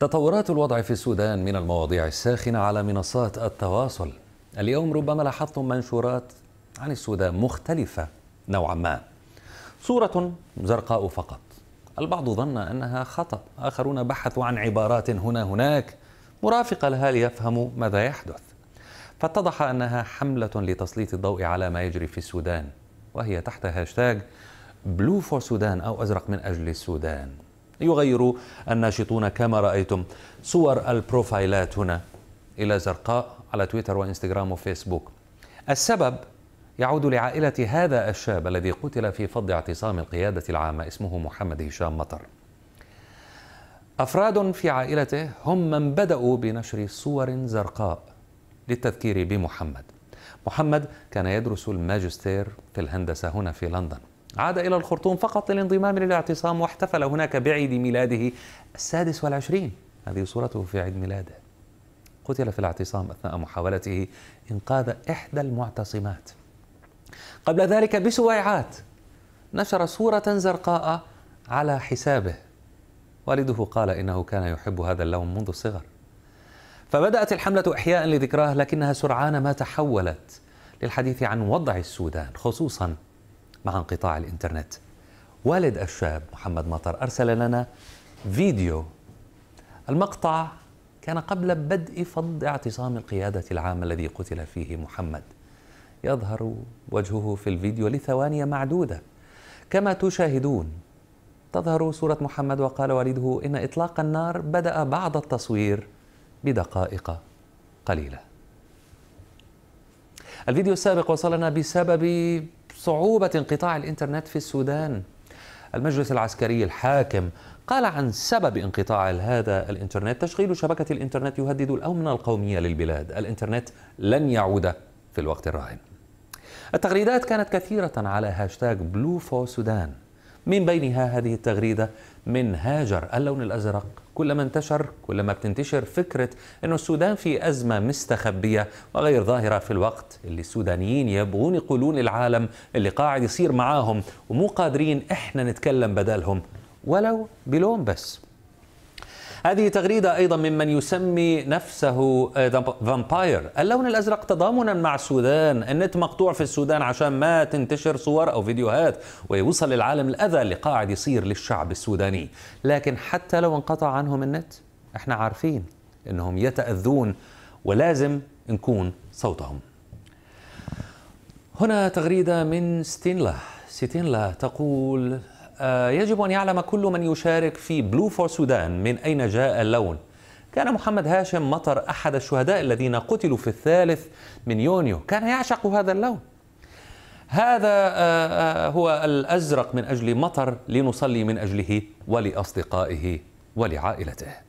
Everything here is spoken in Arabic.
تطورات الوضع في السودان من المواضيع الساخنة على منصات التواصل اليوم ربما لاحظتم منشورات عن السودان مختلفة نوعا ما صورة زرقاء فقط البعض ظن أنها خطأ آخرون بحثوا عن عبارات هنا هناك مرافقة لها ليفهموا ماذا يحدث فاتضح أنها حملة لتسليط الضوء على ما يجري في السودان وهي تحت هاشتاج بلو فور سودان أو أزرق من أجل السودان يغير الناشطون كما رأيتم صور البروفايلات هنا إلى زرقاء على تويتر وإنستغرام وفيسبوك السبب يعود لعائلة هذا الشاب الذي قتل في فض اعتصام القيادة العامة اسمه محمد هشام مطر أفراد في عائلته هم من بدأوا بنشر صور زرقاء للتذكير بمحمد محمد كان يدرس الماجستير في الهندسة هنا في لندن عاد إلى الخرطوم فقط للانضمام للاعتصام واحتفل هناك بعيد ميلاده السادس والعشرين هذه صورته في عيد ميلاده قتل في الاعتصام أثناء محاولته إنقاذ إحدى المعتصمات قبل ذلك بسويعات نشر صورة زرقاء على حسابه والده قال إنه كان يحب هذا اللون منذ الصغر فبدأت الحملة إحياء لذكراه لكنها سرعان ما تحولت للحديث عن وضع السودان خصوصا مع انقطاع الانترنت والد الشاب محمد مطر أرسل لنا فيديو المقطع كان قبل بدء فض اعتصام القيادة العام الذي قتل فيه محمد يظهر وجهه في الفيديو لثواني معدودة كما تشاهدون تظهر صورة محمد وقال والده إن إطلاق النار بدأ بعد التصوير بدقائق قليلة الفيديو السابق وصلنا بسبب صعوبة انقطاع الإنترنت في السودان المجلس العسكري الحاكم قال عن سبب انقطاع هذا الإنترنت تشغيل شبكة الإنترنت يهدد الأمن القومي للبلاد الإنترنت لن يعود في الوقت الراهن التغريدات كانت كثيرة على هاشتاغ بلو فور سودان من بينها هذه التغريدة من هاجر اللون الأزرق كلما انتشر كلما بتنتشر فكرة أن السودان في أزمة مستخبية وغير ظاهرة في الوقت اللي السودانيين يبغون يقولون العالم اللي قاعد يصير معاهم ومو قادرين إحنا نتكلم بدلهم ولو بلون بس هذه تغريدة أيضا ممن يسمي نفسه فامباير آه، اللون الأزرق تضامنا مع السودان النت مقطوع في السودان عشان ما تنتشر صور أو فيديوهات ويوصل للعالم الأذى اللي قاعد يصير للشعب السوداني لكن حتى لو انقطع عنهم النت احنا عارفين انهم يتأذون ولازم نكون صوتهم هنا تغريدة من ستينلا ستينلا تقول آه، يجب أن يعلم كل من يشارك في بلو فور سودان من أين جاء اللون كان محمد هاشم مطر أحد الشهداء الذين قتلوا في الثالث من يونيو كان يعشق هذا اللون هذا آه، آه، هو الأزرق من أجل مطر لنصلي من أجله ولأصدقائه ولعائلته